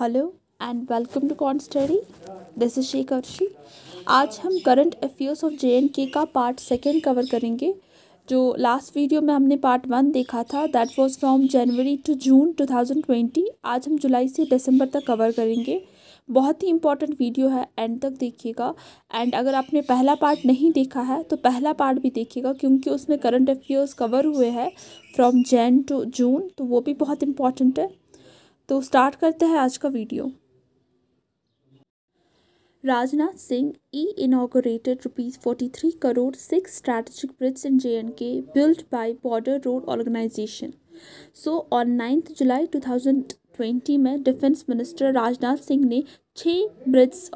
Hello and welcome to con study this is Sheikh Arshi आज हम current affairs of J and K का part second cover करेंगे जो last video में हमने पार्ट वन देखा था that was from January to June 2020 आज हम जुलाई से दिसंबर तक कवर करेंगे बहुत ही इंपॉर्टेंट वीडियो है एंड तक देखिएगा एंड अगर आपने पहला पार्ट नहीं देखा है तो पहला पार्ट भी देखिएगा क्योंकि उसमें करंट अफेयर्स कवर हुए हैं फ्रॉम जैन टू जून तो वो भी बहुत इंपॉर्टेंट है तो स्टार्ट करते हैं आज का video Rajnath Singh e inaugurated rupees forty three crore six strategic bridge in J and K build by border road organisation so on ninth July two thousand twenty में डिफेंस मिनिस्टर राजनाथ सिंह ने छः ब्रिज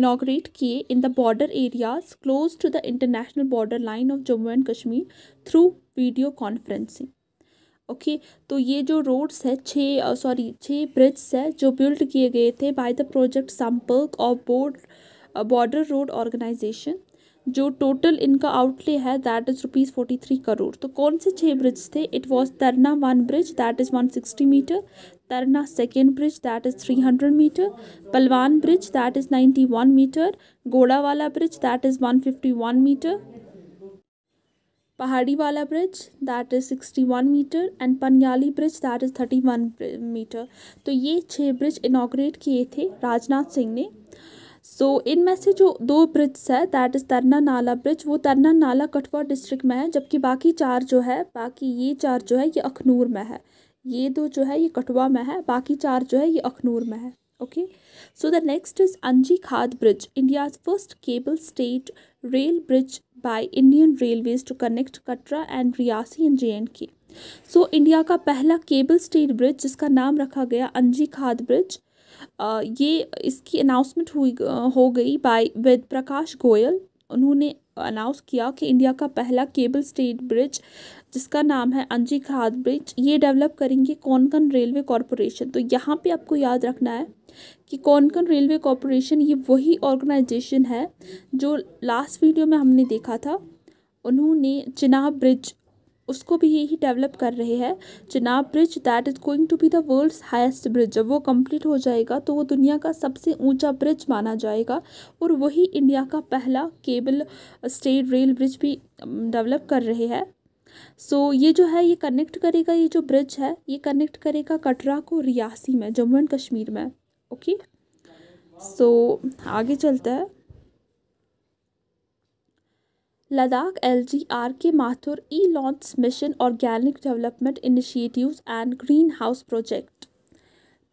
इनागोरेट किए in the border areas close to the international border line of Jammu and Kashmir through video conferencing okay तो ये जो roads है छः sorry छः ब्रिज है जो बिल्ड किए गए थे बाय द प्रोजेक्ट संपर्क और बोर्ड बॉर्डर रोड ऑर्गेनाइजेशन जो टोटल इनका आउटले है that is rupees forty three crore तो कौन से छः ब्रिज थे it was Tarna one bridge that is one sixty metre Tarna second bridge that is three hundred metre Palwan bridge that is ninety one metre वाला bridge that is one fifty one metre पहाड़ी वाला bridge that is sixty one metre and Paniyali bridge that is thirty one metre तो ये छः bridge inaugurate किए थे राजनाथ सिंह ने सो so, इनमें से जो दो ब्रिज है दैट इज़ तरना नाला ब्रिज वो तरना नाला कठुआ डिस्ट्रिक्ट में है जबकि बाकी चार जो है बाकी ये चार जो है ये अखनूर में है ये दो जो है ये कठुआ में है बाकी चार जो है ये अखनूर में है okay so the next is anji khad bridge india's first cable state rail bridge by indian railways to connect katra and riyasi in jnk so so, India का पहला केबल स्टेट ब्रिज जिसका नाम रखा गया अंजी खाद ब्रिज ये इसकी अनाउंसमेंट हुई हो गई बाय वेद प्रकाश गोयल उन्होंने अनाउंस किया कि इंडिया का पहला केबल स्टेट ब्रिज जिसका नाम है अंजी खाद ब्रिज ये डेवलप करेंगे कौनकन रेलवे कॉरपोरेशन तो यहाँ पे आपको याद रखना है कि कौनकन रेलवे कॉरपोरेशन ये वही ऑर्गेनाइजेशन है जो लास्ट वीडियो में हमने देखा था उन्होंने चिनाब ब्रिज उसको भी यही डेवलप कर रहे हैं Chenab bridge that is going to be the world's highest bridge जब वो कंप्लीट हो जाएगा तो वो दुनिया का सबसे ऊंचा ब्रिज माना जाएगा और वही इंडिया का पहला केबल स्टेट रेल ब्रिज भी डेवलप um, कर रहे हैं सो so, ये जो है ये कनेक्ट करेगा ये जो ब्रिज है ये कनेक्ट करेगा कटरा को रियासी में जम्मू एंड कश्मीर में ओके सो so, आगे चलता है Ladakh L G R K Mathur e launch mission organic development initiatives and green house project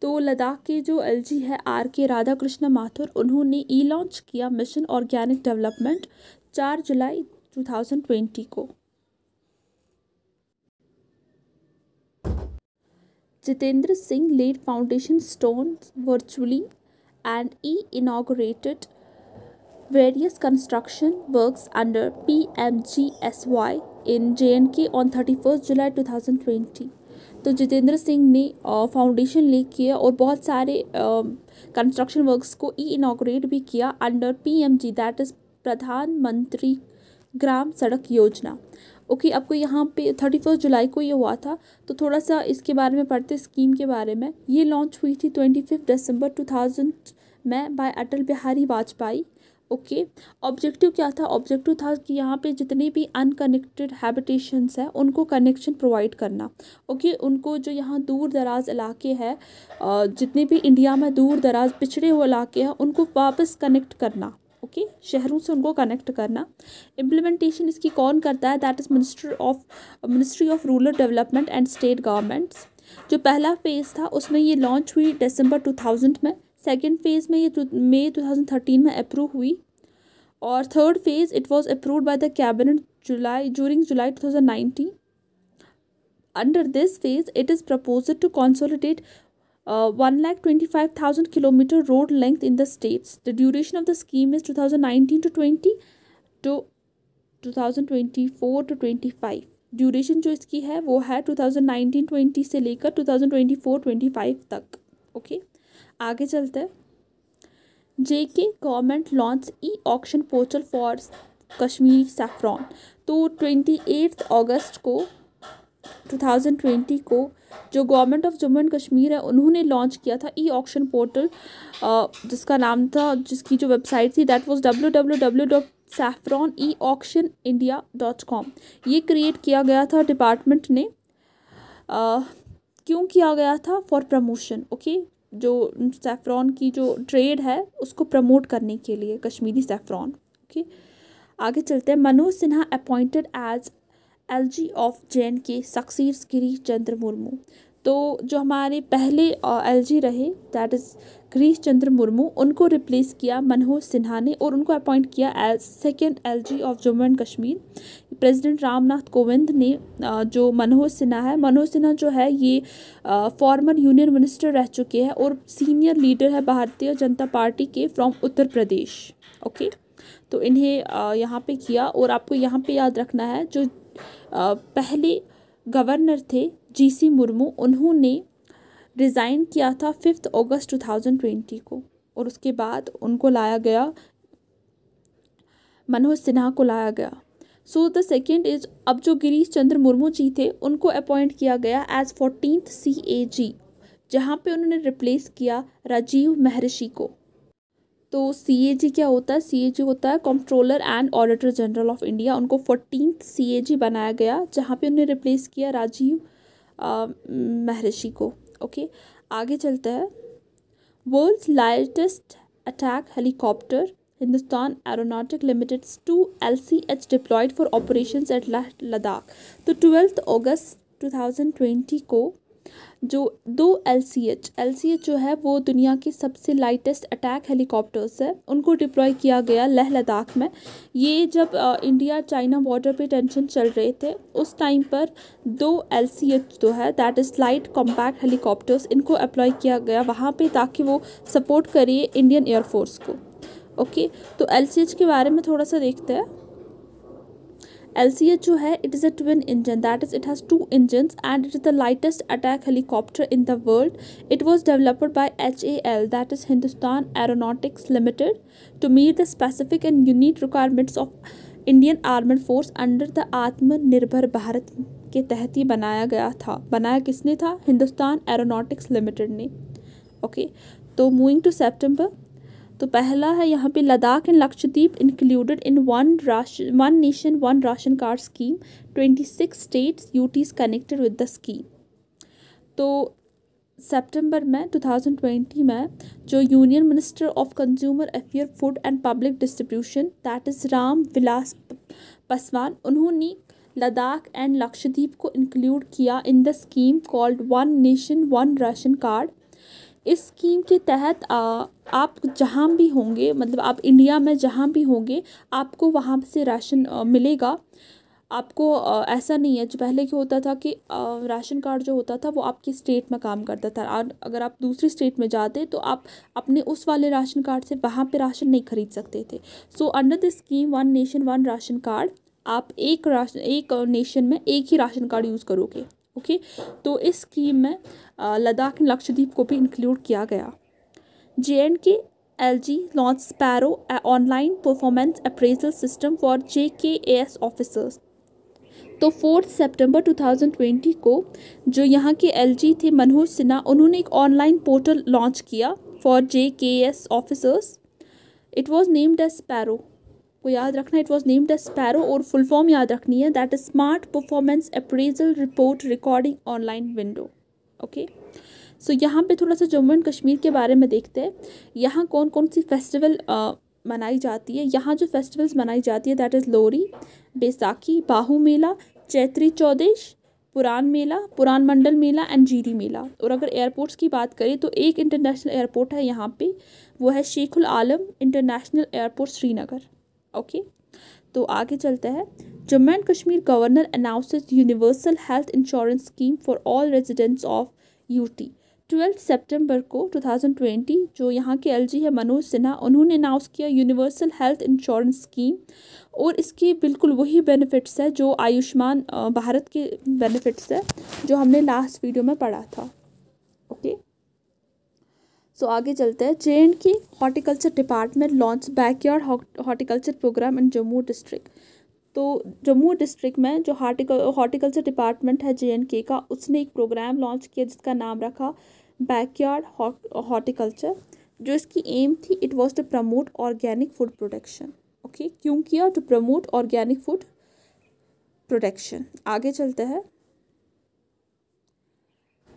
तो लद्दाख के जो एल जी है आर के राधा कृष्ण माथुर उन्होंने ई लॉन्च किया मिशन ऑर्गेनिक डेवलपमेंट चार जुलाई टू थाउजेंड ट्वेंटी को Jitendra Singh laid foundation stones virtually and he inaugurated various construction works under PMGSY in JNK on 31st July 2020. तो जितेंद्र सिंह ने फाउंडेशन ले किया और बहुत सारे कंस्ट्रक्शन वर्क्स को ई इनाग्रेट भी किया अंडर पीएमजी दैट इज़ प्रधानमंत्री ग्राम सड़क योजना ओके आपको यहाँ पे थर्टी फर्स्ट जुलाई को ये हुआ था तो थोड़ा सा इसके बारे में पढ़ते स्कीम के बारे में ये लॉन्च हुई थी twenty fifth December two thousand में by Atal Bihari Vajpayee okay objective क्या था ऑब्जेक्टिव था कि यहाँ पे जितने भी अनकनेक्टेड हैबिटेशंस हैं उनको कनेक्शन प्रोवाइड करना ओके okay. उनको जो यहाँ दूर दराज इलाके हैं जितने भी इंडिया में दूर दराज पिछड़े हुए इलाके हैं उनको वापस कनेक्ट करना ओके शहरों से उनको कनेक्ट करना इम्प्लीमेंटेशन इसकी कौन करता है that is minister of ministry of rural development and state governments जो पहला फेज़ था उसमें ये लॉन्च हुई दिसंबर 2000 में सेकेंड फेज़ में ये मई 2013 में अप्रूव हुई और third phase it was approve by the cabinet July during July nineteen under this phase it is propose to consolidate one lakh twenty five thousand kilometre road length in the states the duration of the scheme is two thousand nineteen to twenty two two thousand twenty four to twenty five duration जो इसकी है वो है to thousand nineteen twenty से लेकर two thousand twenty four twenty five तक okay okay? आगे चलते हैं J K government launch e auction portal for Kashmiri saffron तो ट्वेंटी एट्थ अगस्त को टू थाउजेंड ट्वेंटी को जो government of Jammu and Kashmir है उन्होंने लॉन्च किया था ई ऑक्शन पोर्टल जिसका नाम था जिसकी जो वेबसाइट थी that was W W W dot saffron e auction India dot com ये क्रिएट किया गया था डिपार्टमेंट ने क्यों किया गया था फॉर प्रमोशन ओके जो सैफ्रॉन की जो ट्रेड है उसको प्रमोट करने के लिए कश्मीरी सैफ्रॉन ओके आगे चलते हैं Manoj Sinha appointed as LG of J K successor Girish Chandra Murmu तो जो हमारे पहले एल जी रहे दैट इज़ गिरीश चंद्र मुर्मू उनको रिप्लेस किया मनोज सिन्हा ने और उनको अपॉइंट किया as second L G of Jammu and Kashmir president Ramnath Kovind ने जो मनोज सिन्हा है मनोज सिन्हा जो है ये फॉर्मर यूनियन मिनिस्टर रह चुके हैं और सीनियर लीडर है भारतीय जनता पार्टी के फ्रॉम उत्तर प्रदेश ओके तो इन्हें यहाँ पे किया और आपको यहाँ पे याद रखना है जो पहले गवर्नर थे जीसी मुर्मू उन्होंने रिज़ाइन किया था फिफ्थ अगस्त 2020 को और उसके बाद उनको लाया गया मनोज सिन्हा को लाया गया सो द सेकेंड इज अब जो गिरीश चंद्र मुर्मू जी थे उनको अपॉइंट किया गया एज फोर्टीन सी ए जी जहाँ पर उन्होंने रिप्लेस किया राजीव महर्षि को तो सी क्या होता है सी होता है controller and auditor general of India उनको फोर्टीन सी बनाया गया जहाँ पे उन्हें रिप्लेस किया राजीव महर्षि को ओके आगे चलते हैं world largest attack helicopter Hindustan aeronautic limited two L C H deployed for operation at Ladakh तो ट्वेल्थ अगस्त ट्वेंटी को जो दो L C H L C H जो है वो दुनिया के सबसे लाइटेस्ट अटैक हेलीकॉप्टर्स है उनको डिप्लॉय किया गया लह लद्दाख में ये जब इंडिया चाइना बॉर्डर पे टेंशन चल रहे थे उस टाइम पर दो एल सी एच जो है that is light compact helicopters इनको अप्लाई किया गया वहाँ पे ताकि वो सपोर्ट करिए इंडियन एयरफोर्स को ओके तो एल सी एच के बारे में थोड़ा सा देखते हैं एल सी एच जो है it is a twin engine that is it has two engine and it is the lightest attack helicopter in the world it was developed by H A L that is Hindustan aeronautics limited to meet the specific and unique requirements of Indian armed force under the Atmanirbhar Bharat के तहत ही बनाया गया था बनाया किसने था Hindustan aeronautics limited ने okay तो मूविंग टू सेप्टेम्बर तो पहला है यहाँ पे Ladakh and Lakshadweep included in one ration one nation one ration card scheme twenty six states UTs connected with the scheme तो सितंबर में टू थाउजेंड ट्वेंटी में जो union minister of consumer affair food and public distribution that is Ram Vilas Paswan उन्होंने Ladakh and Lakshadweep को include किया in the scheme called one nation one ration card इस scheme के तहत आप जहाँ भी होंगे मतलब आप इंडिया में जहाँ भी होंगे आपको वहाँ से राशन मिलेगा आपको ऐसा नहीं है जो पहले क्या होता था कि राशन कार्ड जो होता था वो आपकी स्टेट में काम करता था और अगर आप दूसरी स्टेट में जाते तो आप अपने उस वाले राशन कार्ड से वहाँ पे राशन नहीं खरीद सकते थे so under the scheme one nation one ration card आप एक राशन एक नेशन में एक ही राशन कार्ड यूज़ करोगे ओके तो इस स्कीम में uh, लद्दाख एंड लक्षद्वीप को भी इंक्लूड किया गया J and K L G launch sparrow online performance appraisal system for J K A S officers तो fourth September two thousand twenty को जो यहाँ के एल जी थे मनोहर सिन्हा उन्होंने एक ऑनलाइन पोर्टल लॉन्च किया for J K S officers it was named as sparrow आपको याद रखना it was named as sparrow और फुल फॉर्म याद रखनी है that is smart performance appraisal report recording online window okay so यहाँ पे थोड़ा सा जम्मू एंड कश्मीर के बारे में देखते हैं यहाँ कौन कौन सी फेस्टिवल मनाई जाती है यहाँ जो फेस्टिवल्स मनाई जाती है दैट इज़ लोरी बैसाखी बाहू मेला चैत्री चौदेश पुरान मेला पुरान मंडल मेला एंड जीरी मेला और अगर एयरपोर्ट्स की बात करें तो एक इंटरनेशनल एयरपोर्ट है यहाँ पे वो है Sheikhul Alam international airport Srinagar okay तो आगे चलते हैं Jammu and Kashmir governor announce universal health insurance scheme for all residents of UT twelfth September को 2020 जो यहाँ के एलजी है मनोज सिन्हा उन्होंने अनाउंस किया यूनिवर्सल हेल्थ इंश्योरेंस स्कीम और इसकी बिल्कुल वही बेनिफिट्स है जो आयुष्मान भारत के बेनिफिट्स है जो हमने लास्ट वीडियो में पढ़ा था सो आगे चलते हैं J and K horticulture department launch backyard horticulture programme in Jammu district तो जम्मू डिस्ट्रिक्ट में जो हार्टिकल हॉर्टिकल्चर डिपार्टमेंट है जे एंड के का उसने एक प्रोग्राम लॉन्च किया जिसका नाम रखा बैकयार्ड हॉर्टिकल्चर जो इसकी एम थी it was to promote organic food production okay क्यों किया to promote organic food production आगे चलते हैं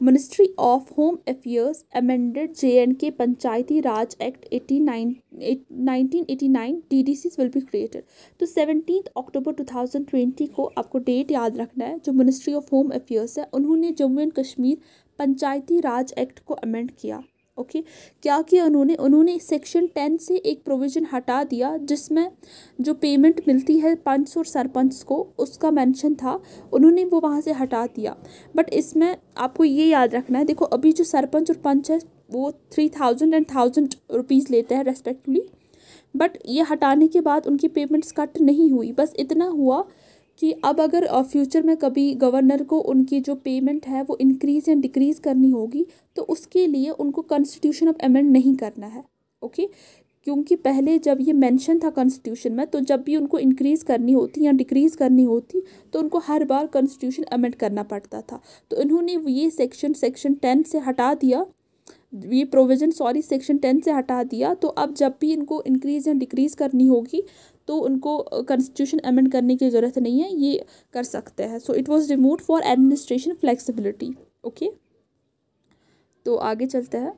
ministry of home affairs amended J and K panchayati Raj act eighty nine nineteen eighty nine D D will be created तो seventeen October two thousand twenty को आपको date याद रखना है जो मिनिस्ट्री ऑफ होम अफेयर्स है उन्होंने Jammu and Kashmir Panchayati Raj act को अमेंड किया ओके क्या किया उन्होंने उन्होंने सेक्शन टेन से एक प्रोविज़न हटा दिया जिसमें जो पेमेंट मिलती है पंच और सरपंच को उसका मेंशन था उन्होंने वो वहाँ से हटा दिया बट इसमें आपको ये याद रखना है देखो अभी जो सरपंच और पंच है वो three thousand and thousand rupees लेते हैं रेस्पेक्टिवली बट ये हटाने के बाद उनकी पेमेंट्स कट नहीं हुई बस इतना हुआ कि अब अगर फ्यूचर में कभी गवर्नर को उनकी जो पेमेंट है वो इंक्रीज़ या डिक्रीज़ करनी होगी तो उसके लिए उनको कॉन्स्टिट्यूशन अब अमेंड नहीं करना है ओके क्योंकि पहले जब ये मेंशन था कॉन्स्टिट्यूशन में तो जब भी उनको इंक्रीज़ करनी होती या डिक्रीज़ करनी होती तो उनको हर बार कॉन्स्टिट्यूशन अमेंड करना पड़ता था तो इन्होंने ये सेक्शन सेक्शन टेन से हटा दिया ये प्रोविज़न सॉरी सेक्शन टेन से हटा दिया तो अब जब भी इनको इंक्रीज़ या डिक्रीज़ करनी होगी तो उनको कॉन्स्टिट्यूशन अमेंड करने की ज़रूरत नहीं है ये कर सकते हैं so it was remove for administration flexibility okay तो आगे चलते हैं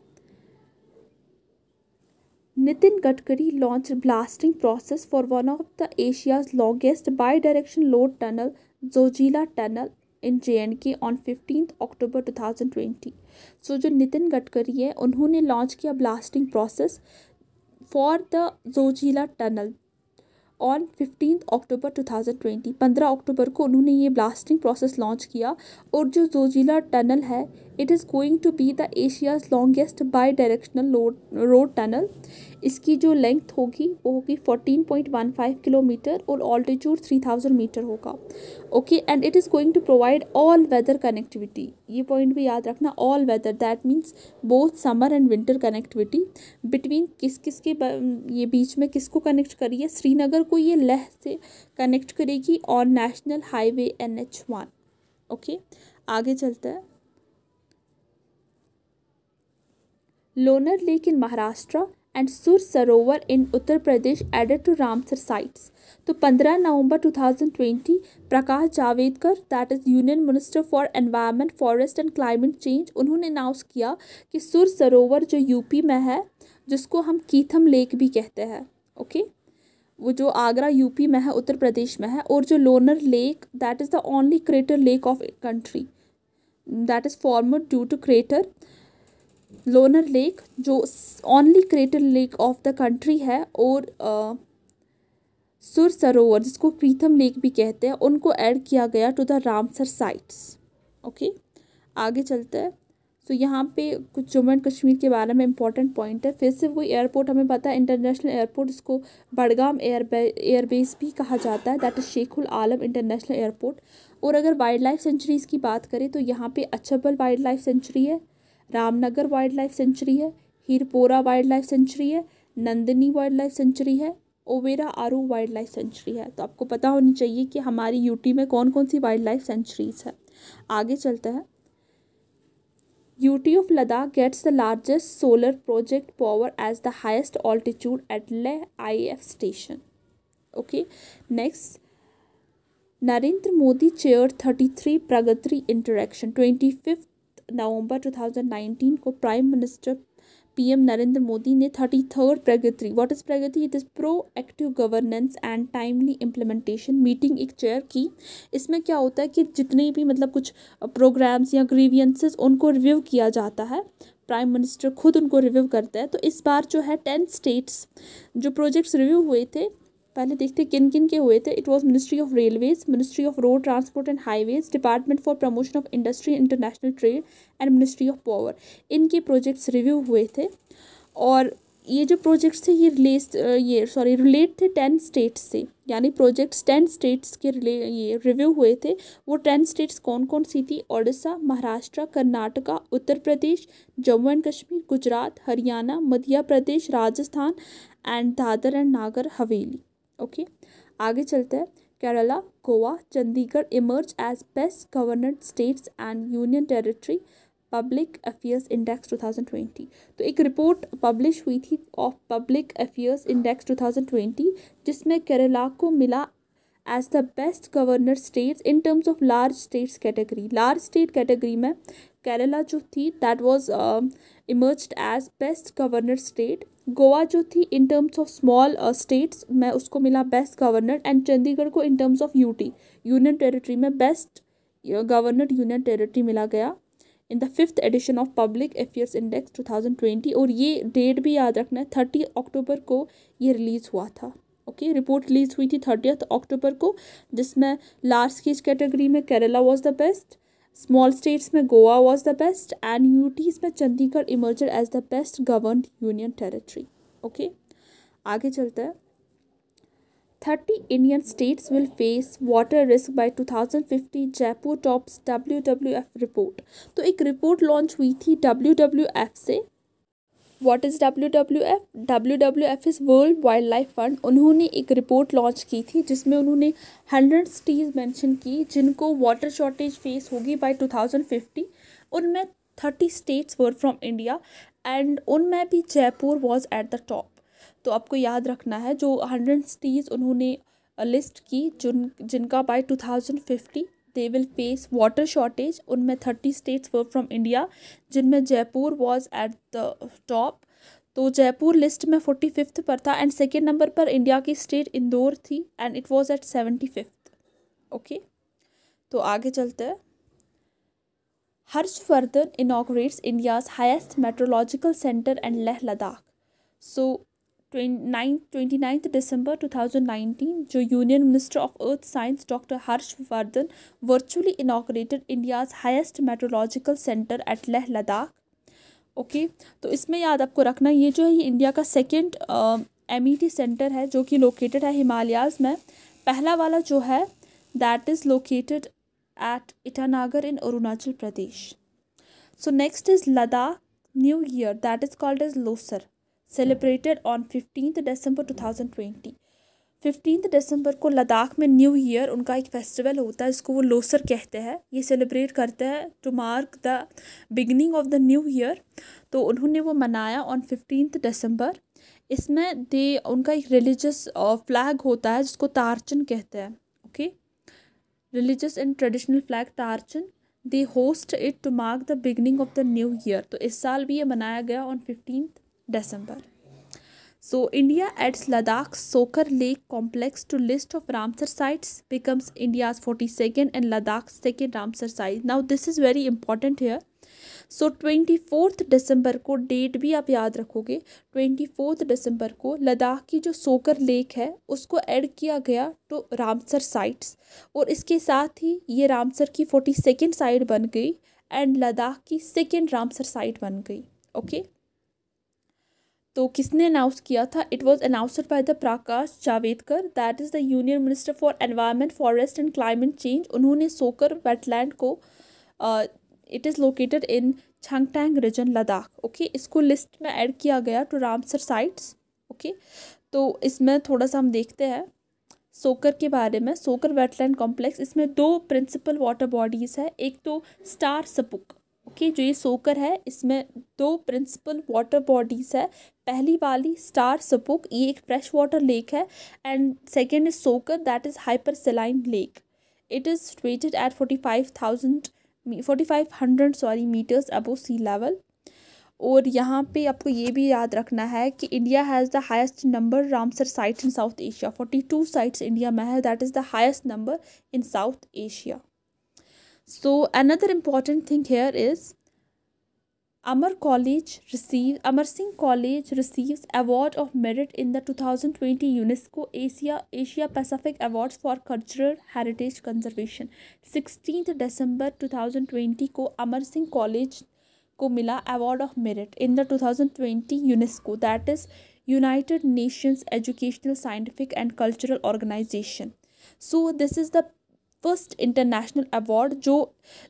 Nitin Gadkari launch blasting process for one of the Asia's longest bi direction road tunnel Zojila tunnel in J and K on fifteen October two thousand twenty so जो नितिन गडकरी है उन्होंने launch किया blasting process for the Zojila tunnel on fifteen October 2020 15 अक्टूबर को उन्होंने ये blasting process launch किया और जो जोजिला टनल है it is going to be the Asia's longest bi directional road tunnel इसकी जो लेंथ होगी वो होगी 14.15 किलोमीटर और ऑल्टीट्यूड 3000 मीटर होगा okay and it is going to provide all weather connectivity ये पॉइंट भी याद रखना all weather that means both summer and winter connectivity between किस किस के ये बीच में किसको कनेक्ट करिए श्रीनगर को ये लेह से कनेक्ट करेगी और national highway N H one okay आगे चलता है Lonar lake in Maharashtra and Sur Sarovar in Uttar Pradesh added to Ramsar sites तो 15 नवंबर 2020 Prakash Javadekar that is union minister for environment forest and climate change उन्होंने अनाउंस किया कि सुर सरोवर जो यूपी में है जिसको हम कीथम लेक भी कहते हैं ओके वो जो आगरा यूपी में है उत्तर प्रदेश में है और जो Lonar lake that is the only crater lake of country that is formed due to crater Lonar lake जो only crater lake of the country है और सुर सरोवर जिसको प्रीथम लेक भी कहते हैं उनको ऐड किया गया to the Ramsar sites okay आगे चलते हैं सो यहाँ पे कुछ जम्मू एंड कश्मीर के बारे में इंपॉर्टेंट पॉइंट है फिर से वो एयरपोर्ट हमें पता है इंटरनेशनल एयरपोर्ट इसको बड़गाम एयरबे एयरबेस भी कहा जाता है that is Sheikhul Alam international airport और अगर वाइल्ड लाइफ सेंचुरीज़ की बात करें तो यहाँ पे अच्छबल वाइल्ड लाइफ सेंचुरी है रामनगर वाइल्ड लाइफ सेंचुरी है हीरपोरा वाइल्ड लाइफ सेंचुरी है नंदिनी वाइल्ड लाइफ सेंचुरी है Overa Aru wildlife sanctuary है तो आपको पता होनी चाहिए कि हमारी यूटी में कौन कौन सी वाइल्ड लाइफ सेंचुरीज है आगे चलते हैं UT of Ladakh gets the largest solar project power as the highest altitude at Leh I F station okay next Narendra Modi chair thirty three Pragati interaction twenty fifth November 2019 को prime minister PM Narendra Modi ने thirty third Pragati what is Pragati it is proactive governance and timely implementation meeting एक chair की इसमें क्या होता है कि जितने भी मतलब कुछ प्रोग्राम्स या ग्रीवियंसेस उनको रिव्यू किया जाता है प्राइम मिनिस्टर खुद उनको रिव्यू करता है तो इस बार जो है टेन स्टेट्स जो प्रोजेक्ट्स रिव्यू हुए थे पहले देखते किन किन के हुए थे it was ministry of railways ministry of road transport and highways department for promotion of industry international trade and ministry of power इनके प्रोजेक्ट्स रिव्यू हुए थे और ये जो प्रोजेक्ट्स थे ये रिलेस ये सॉरी रिलेट थे टेन स्टेट्स से यानी प्रोजेक्ट्स टेन स्टेट्स के रिले ये रिव्यू हुए थे वो टेन स्टेट्स कौन कौन सी थी Odisha Maharashtra Karnataka Uttar Pradesh Jammu and Kashmir Gujarat Haryana Madhya Pradesh Rajasthan and Dadra and Nagar Haveli okay आगे चलते हैं Kerala Goa Chandigarh emerge as best governed states and union territory public affairs index 2020 तो एक रिपोर्ट पब्लिश हुई थी ऑफ पब्लिक अफेयर्स इंडेक्स 2020 जिसमें केरला को मिला as the best governed states in terms of large states category large state category में केरला जो थी that was emerged as best governed state Goa जो थी in terms of small states मैं उसको मिला बेस्ट गवर्नर एंड चंडीगढ़ को in terms of UT union territory में बेस्ट गवर्नर यूनियन टेरिटरी मिला गया in the fifth edition of public affairs index 2020 और ये डेट भी याद रखना है थर्टी अक्टूबर को ये रिलीज़ हुआ था ओके okay, रिपोर्ट रिलीज़ हुई थी थर्टियथ अक्टूबर को जिसमें लार्ज स्केज कैटेगरी में Kerala was the best small states में Goa was the best and UTs में Chandigarh emerged as the best govern union territory okay आगे चलते हैं thirty Indian states will face water risk by two thousand fifty Jaipur tops W W F report तो एक report launch हुई थी W W F से what is W W F W W F is world wildlife fund उन्होंने एक report launch की थी जिसमें उन्होंने हंड्रेड सिटीज़ मेंशन की जिनको वाटर शॉर्टेज फेस होगी बाय फिफ्टी उनमें thirty states were from India and उनमें भी Jaipur was at the top तो आपको याद रखना है जो हंड्रेड सिटीज़ उन्होंने लिस्ट की जिन जिनका by two thousand fifty they will face water shortage उनमें thirty states were from India जिनमें Jaipur was at the top तो जयपुर लिस्ट में फोर्टी फिफ्थ पर था एंड सेकेंड नंबर पर इंडिया की स्टेट इंदौर थी and it was at seventy fifth okay तो आगे चलते हैं Harshvardhan inaugurates India's highest meteorological centre and Leh Ladakh so twenty December 2019 जो union minister of earth science doctor Harshvardhan virtually inaugurated India's highest meteorological centre at Leh Ladakh okay तो इसमें याद आपको रखना ये जो है ये इंडिया का second M E T centre है जो कि लोकेटेड है हिमालयाज़ में पहला वाला जो है that is located at Itanagar in Arunachal Pradesh so next is Ladakh new year that is called as Losar celebrated on fifteen December two thousand twenty fifteen December को लद्दाख में न्यू ईयर उनका एक फेस्टिवल होता है जिसको वो लोसर कहते हैं ये सेलिब्रेट करते हैं to mark the beginning of the new year तो उन्होंने वो मनाया ऑन फिफ्टीन दिसंबर इसमें दे उनका एक रिलीजियस फ्लैग होता है जिसको तारचन कहते हैं okay religious and traditional flag Tarchen they hoist it to mark the beginning of the new year तो इस साल भी ये मनाया गया on fifteen December. So India adds Ladakh Sokar Lake complex to list of Ramsar sites becomes India's 42nd and Ladakh's second Ramsar site. Now this is very important here. So twenty fourth December को date भी आप याद रखोगे twenty fourth December को लद्दाख की जो सोकर lake है उसको ऐड किया गया टू तो रामसर साइट्स और इसके साथ ही ये रामसर की फोर्टी सेकेंड साइट बन गई एंड लद्दाख की सेकेंड रामसर साइट बन गई ओके okay? तो किसने अनाउंस किया था it was announced by the Prakash Javadekar that is the union minister for environment forest and climate change उन्होंने सोकर वेटलैंड को it is located in Changthang region Ladakh okay इसको लिस्ट में ऐड किया गया टू रामसर साइट्स ओके तो इसमें थोड़ा सा हम देखते हैं सोकर के बारे में सोकर वेटलैंड कॉम्प्लेक्स इसमें दो प्रिंसिपल वाटर बॉडीज़ है एक तो स्टार सपुक कि जो ये सोकर है इसमें दो प्रिंसिपल वाटर बॉडीज़ है पहली वाली स्टार सपोक ये एक फ्रेश वाटर लेक है and second is Tsokar that is hyper saline lake it is rated at forty five thousand forty five hundred sorry metres above sea level और यहाँ पे आपको ये भी याद रखना है कि India has the highest number Ramsar sites in South Asia forty two sites India में है that is the highest number in South Asia So another important thing here is Amar College receives Amar Singh College receives award of merit in the 2020 UNESCO Asia Asia Pacific Awards for Cultural Heritage Conservation. 16th December 2020 को Amar Singh College को मिला award of merit in the 2020 UNESCO that is United Nations Educational Scientific and Cultural Organization. So this is the first international award जो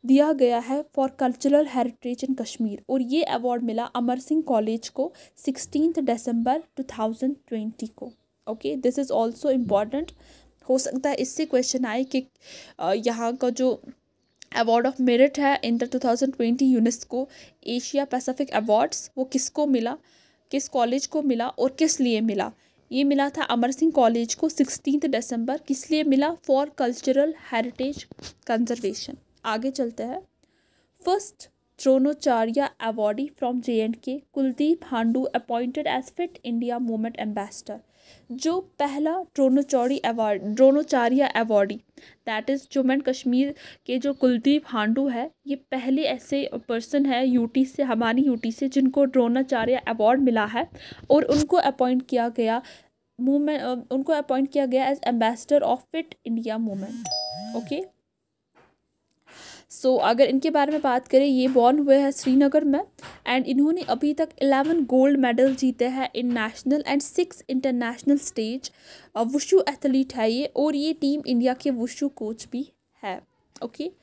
दिया गया है for cultural heritage in Kashmir और ये award मिला अमर सिंह कॉलेज को सिक्सटीन दिसंबर ट्वेंटी को okay this is also important हो सकता है इससे क्वेश्चन आए कि यहाँ का जो अवार्ड ऑफ मेरिट है in the two thousand twenty UNESCO Asia Pacific awards वो किसको मिला किस कॉलेज को मिला और किस लिए मिला ये मिला था अमर सिंह कॉलेज को सिक्सटीन दिसंबर किस लिए मिला फॉर कल्चरल हेरिटेज कंजर्वेशन आगे चलते हैं first Dronacharya awardee from J and K Kuldeep Handoo appointed as Fit India movement ambassador जो पहला Dronacharya award Dronacharya awardee that is Jammu and Kashmir के जो कुलदीप हांडू है ये पहले ऐसे पर्सन है यूटी से हमारी यूटी से जिनको ड्रोनाचार्या अवार्ड मिला है और उनको अपॉइंट किया गया मूमेंट उनको अपॉइंट किया गया as ambassador of Fit India movement okay so so, अगर इनके बारे में बात करें ये बॉर्न हुए हैं श्रीनगर में एंड इन्होंने अभी तक एलेवन गोल्ड मेडल जीते हैं in national and six international stage wushu athlete है ये और ये टीम इंडिया के वुशु कोच भी है ओके okay?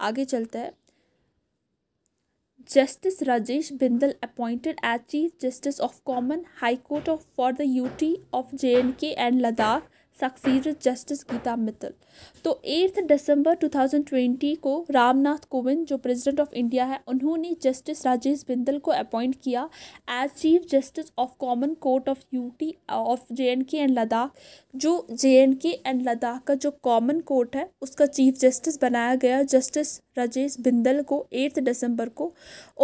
आगे चलता है justice Rajesh Bindal appointed as chief justice of common high court of for the UT of J and Ladakh succeed justice Gita Mittal तो एट्थ दिसंबर 2020 को रामनाथ कोविंद जो प्रेसिडेंट ऑफ इंडिया है उन्होंने जस्टिस राजेश बिंदल को अपॉइंट किया as chief justice of common court of UT of J and K and Ladakh जो J and K and Ladakh का जो कॉमन कोर्ट है उसका चीफ जस्टिस बनाया गया जस्टिस राजेश बिंदल को एट्थ दिसंबर को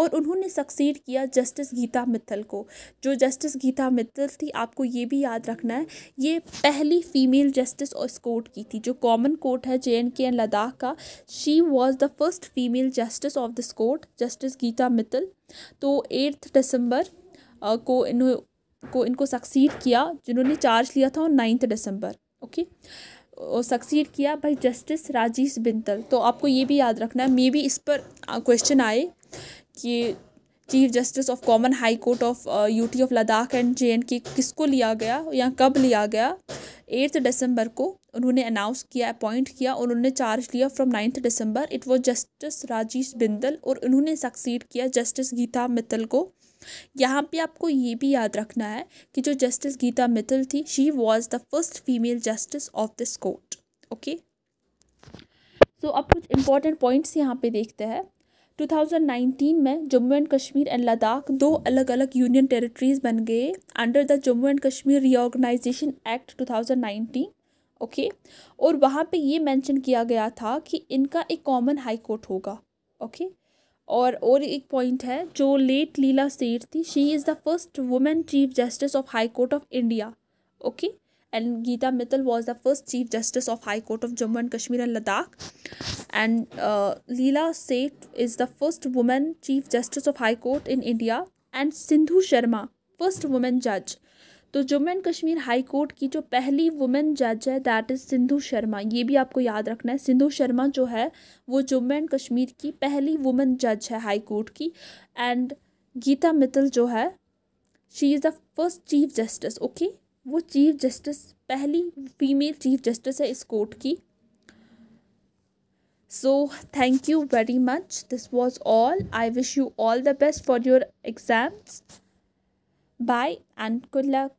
और उन्होंने सक्सीड किया जस्टिस गीता मित्तल को जो जस्टिस गीता मित्तल थी आपको ये भी याद रखना है ये पहली फीमेल जस्टिस और इस कोर्ट की थी जो कॉमन कोर्ट है J and K and Ladakh का she was the first female justice of this court justice Gita Mittal तो एट्थ दिसंबर को इन्हों को इनको सक्सीड किया जिन्होंने चार्ज लिया था नाइन्थ दिसंबर ओके सक्सीड किया बाई जस्टिस राजीव बिंतल तो आपको ये भी याद रखना है मे बी इस पर क्वेश्चन आए कि chief justice of common high court of UT of Ladakh and J and K किसको लिया गया या कब लिया गया एट्थ दिसंबर को उन्होंने अनाउंस किया अपॉइंट किया उन्होंने चार्ज लिया from ninth December it was justice Rajesh Bindal और उन्होंने सक्सीड किया जस्टिस गीता मित्तल को यहाँ पे आपको ये भी याद रखना है कि जो जस्टिस गीता मित्तल थी she was the first female justice of this court okay so अब कुछ इंपॉर्टेंट पॉइंट्स यहाँ पे देखते हैं 2019 में जम्मू एंड कश्मीर एंड लद्दाख दो अलग अलग यूनियन टेरिटरीज बन गए under the Jammu and Kashmir reorganisation act 2019 okay okay? और वहाँ पे ये मेंशन किया गया था कि इनका एक कॉमन हाई कोर्ट होगा ओके okay? और और एक पॉइंट है जो लेट लीला सेठ थी she is the first women chief justice of high court of India okay and Geeta Mittal was the first chief justice of high court of Jammu and Kashmir and Ladakh and Leela Seth is the first women chief justice of high court in India and Sindhu Sharma first women जज तो Jammu and Kashmir high court की जो पहली women जज है that is Sindhu Sharma ये भी आपको याद रखना है सिंधु शर्मा जो है वो जम्मू एंड कश्मीर की पहली वुमेन जज है हाई कोर्ट की एंड गीता मित्तल जो है she is the first chief justice okay वो चीफ जस्टिस पहली फीमेल चीफ जस्टिस है इस कोर्ट की so thank you very much this was all I wish you all the best for your exams Bye and good luck.